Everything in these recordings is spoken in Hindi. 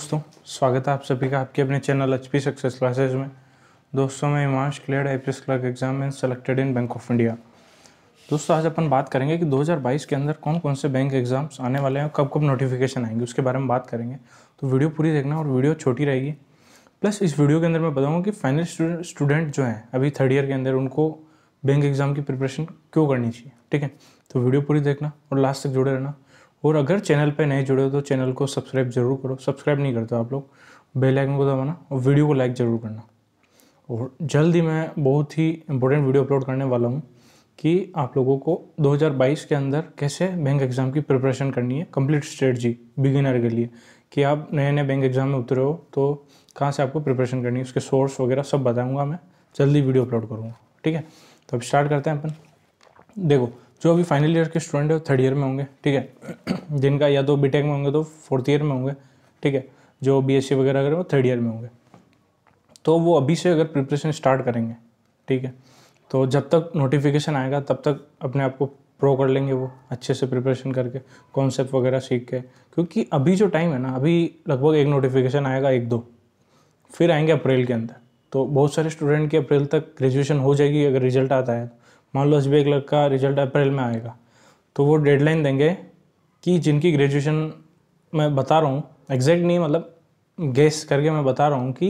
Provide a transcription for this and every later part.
दोस्तों स्वागत है आप सभी का आपके अपने channel H P success classes में दोस्तों मैं Himansh clear I P S clerk exam में selected in bank of India दोस्तों आज अपन बात करेंगे कि 2022 के अंदर कौन कौन से बैंक एग्जाम्स आने वाले हैं कब कब नोटिफिकेशन आएंगे उसके बारे में बात करेंगे तो वीडियो पूरी देखना और वीडियो छोटी रहेगी प्लस इस वीडियो के अंदर मैं बताऊँगा कि फाइनल स्टूडेंट जो हैं अभी थर्ड ईयर के अंदर उनको बैंक एग्ज़ाम की प्रिपरेशन क्यों करनी चाहिए ठीक है तो वीडियो पूरी देखना और लास्ट तक जुड़े रहना और अगर चैनल पर नए जुड़े हो तो चैनल को सब्सक्राइब जरूर करो सब्सक्राइब नहीं करते आप लोग बेल आइकन को दबाना और वीडियो को लाइक ज़रूर करना और जल्द ही मैं बहुत ही इंपॉर्टेंट वीडियो अपलोड करने वाला हूँ कि आप लोगों को 2022 के अंदर कैसे बैंक एग्ज़ाम की प्रिपरेशन करनी है कंप्लीट स्ट्रेटजी बिगिनर के लिए कि आप नए नए बैंक एग्ज़ाम में उतरे हो तो कहाँ से आपको प्रिपरेशन करनी है उसके सोर्स वगैरह सब बताऊँगा मैं जल्दी वीडियो अपलोड करूँगा ठीक है तो अब स्टार्ट करते हैं अपन देखो जो अभी फाइनल ईयर के स्टूडेंट है थर्ड ईयर में होंगे ठीक है जिनका या तो बीटेक में होंगे तो फोर्थ ईयर में होंगे ठीक है जो बीएससी वगैरह अगर वो थर्ड ईयर में होंगे तो वो अभी से अगर प्रिपरेशन स्टार्ट करेंगे ठीक है तो जब तक नोटिफिकेशन आएगा तब तक अपने आप को प्रो कर लेंगे वो अच्छे से प्रिपरेशन करके कॉन्सेप्ट वगैरह सीख के क्योंकि अभी जो टाइम है ना अभी लगभग एक नोटिफिकेशन आएगा एक दो फिर आएंगे अप्रैल के अंदर तो बहुत सारे स्टूडेंट की अप्रैल तक ग्रेजुएशन हो जाएगी अगर रिजल्ट आता है तो। मान लो एस बी का रिजल्ट अप्रैल में आएगा तो वो डेडलाइन देंगे कि जिनकी ग्रेजुएशन मैं बता रहा हूँ एग्जैक्ट नहीं मतलब गेस करके मैं बता रहा हूँ कि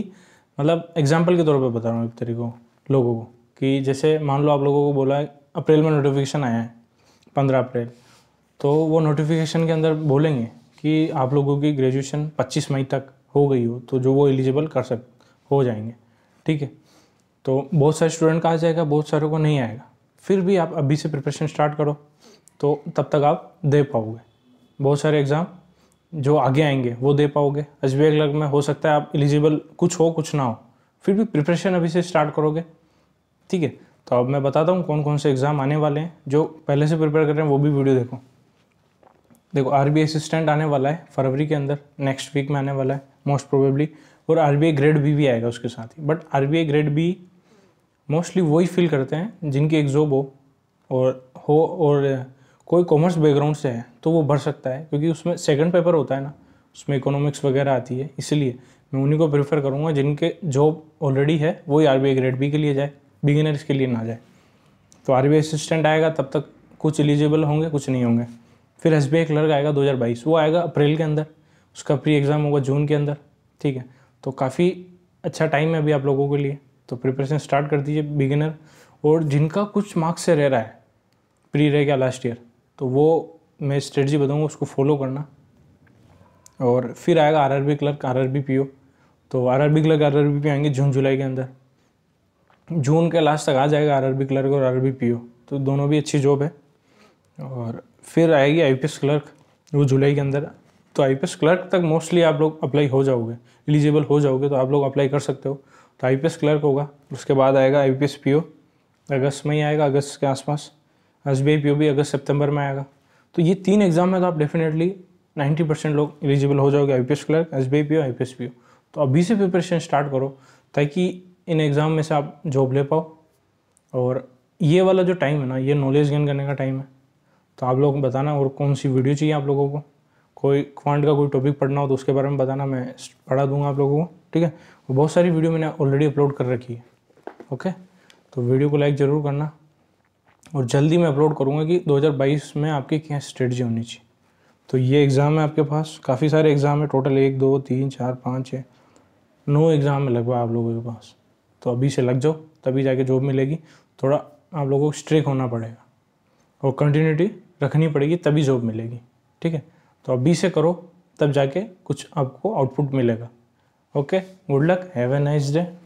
मतलब एग्जाम्पल के तौर पर बता रहा हूँ एक तरीके को लोगों को कि जैसे मान लो आप लोगों को बोला है अप्रैल में नोटिफिकेशन आया है पंद्रह अप्रैल तो वो नोटिफिकेशन के अंदर बोलेंगे कि आप लोगों की ग्रेजुएशन पच्चीस मई तक हो गई हो तो जो वो एलिजिबल कर सक हो जाएंगे ठीक है तो बहुत सारे स्टूडेंट का आ जाएगा बहुत सारों को नहीं आएगा फिर भी आप अभी से प्रिपरेशन स्टार्ट करो तो तब तक आप दे पाओगे बहुत सारे एग्ज़ाम जो आगे आएंगे वो दे पाओगे एस बी आई में हो सकता है आप एलिजिबल कुछ हो कुछ ना हो फिर भी प्रिपरेशन अभी से स्टार्ट करोगे ठीक है तो अब मैं बताता हूँ कौन कौन से एग्ज़ाम आने वाले हैं जो पहले से प्रिपेयर कर रहे हैं वो भी वीडियो देखो देखो आर बी असिस्टेंट आने वाला है फरवरी के अंदर नेक्स्ट वीक में आने वाला है मोस्ट प्रोबेबली और आर बी ग्रेड बी भी आएगा उसके साथ ही but R B grade B mostly वही फील करते हैं जिनकी एक जॉब हो और हो और कोई कॉमर्स बैकग्राउंड से है तो वो भर सकता है क्योंकि उसमें सेकंड पेपर होता है ना उसमें इकोनॉमिक्स वगैरह आती है इसलिए मैं उन्हीं को प्रेफर करूँगा जिनके जॉब ऑलरेडी है वही आर बी ग्रेड बी के लिए जाए बिगिनर्स के लिए ना जाए तो आर बी असिस्टेंट आएगा तब तक कुछ एलिजिबल होंगे कुछ नहीं होंगे फिर एस बी आई क्लर्क आएगा दो वो आएगा अप्रैल के अंदर उसका प्री एग्ज़ाम होगा जून के अंदर ठीक है तो काफ़ी अच्छा टाइम है अभी आप लोगों के लिए तो प्रिपरेशन स्टार्ट कर दीजिए बिगिनर और जिनका कुछ मार्क्स से रह रहा है प्री रह गया लास्ट ईयर तो वो मैं स्ट्रेटजी बताऊँगा उसको फॉलो करना और फिर आएगा R R B clerk R R B P O तो R R B clerk R R B P आएंगे जून जुलाई के अंदर जून के लास्ट तक आ जाएगा आर आर बी क्लर्क और R R B P O तो दोनों भी अच्छी जॉब है और फिर आएगी आई पी एस क्लर्क वो जुलाई के अंदर तो आई पी एस क्लर्क तक मोस्टली आप लोग अप्लाई हो जाओगे एलिजिबल हो जाओगे तो आप लोग अप्लाई कर सकते हो तो आई क्लर्क होगा उसके बाद आएगा आई पी अगस्त में ही आएगा अगस्त के आसपास एस बी आई भी अगस्त सितंबर में आएगा तो ये तीन एग्ज़ाम में तो आप डेफिनेटली 90 परसेंट लोग एलिजिबल हो जाओगे I clerk S B I P तो अभी से प्रिपरेशन स्टार्ट करो ताकि इन एग्ज़ाम में से आप जॉब ले पाओ और ये वाला जो टाइम है ना ये नॉलेज गेन करने का टाइम है तो आप लोग बताना और कौन सी वीडियो चाहिए आप लोगों को कोई क्वांट का कोई टॉपिक पढ़ना हो तो उसके बारे में बताना मैं पढ़ा दूंगा आप लोगों को ठीक है और बहुत सारी वीडियो मैंने ऑलरेडी अपलोड कर रखी है ओके तो वीडियो को लाइक ज़रूर करना और जल्दी मैं अपलोड करूँगा कि 2022 में आपकी क्या स्ट्रेटजी होनी चाहिए तो ये एग्ज़ाम है आपके पास काफ़ी सारे एग्ज़ाम है टोटल एक दो तीन चार पाँच छः नौ एग्ज़ाम है लगभग आप लोगों के पास तो अभी से लग जाओ तभी जाके जॉब मिलेगी थोड़ा आप लोगों को स्ट्रिक होना पड़ेगा और कंटिन्यूटी रखनी पड़ेगी तभी जॉब मिलेगी ठीक है तो आप बी से करो तब जाके कुछ आपको आउटपुट मिलेगा okay good luck have a nice day